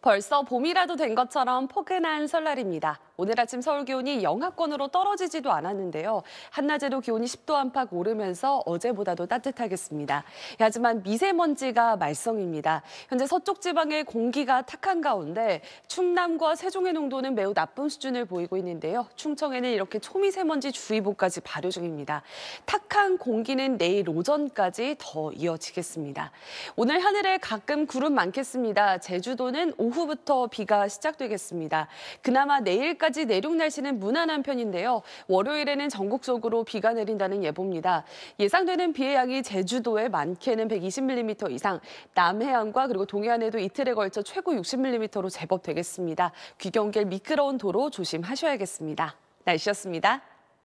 벌써 봄이라도 된 것처럼 포근한 설날입니다. 오늘 아침 서울 기온이 영하권으로 떨어지지도 않았는데요. 한낮에도 기온이 10도 안팎 오르면서 어제보다도 따뜻하겠습니다. 하지만 미세먼지가 말썽입니다. 현재 서쪽 지방의 공기가 탁한 가운데 충남과 세종의 농도는 매우 나쁜 수준을 보이고 있는데요. 충청에는 이렇게 초미세먼지 주의보까지 발효 중입니다. 탁한 공기는 내일 오전까지 더 이어지겠습니다. 오늘 하늘에 가끔 구름 많겠습니다. 제주도는 오후부터 비가 시작되겠습니다. 그나마 내일까지 내륙 날씨는 무난한 편인데요. 월요일에는 전국적으로 비가 내린다는 예보입니다. 예상되는 비의 양이 제주도에 많게는 120mm 이상, 남해안과 그리고 동해안에도 이틀에 걸쳐 최고 60mm로 제법 되겠습니다. 귀경길 미끄러운 도로 조심하셔야겠습니다. 날씨였습니다.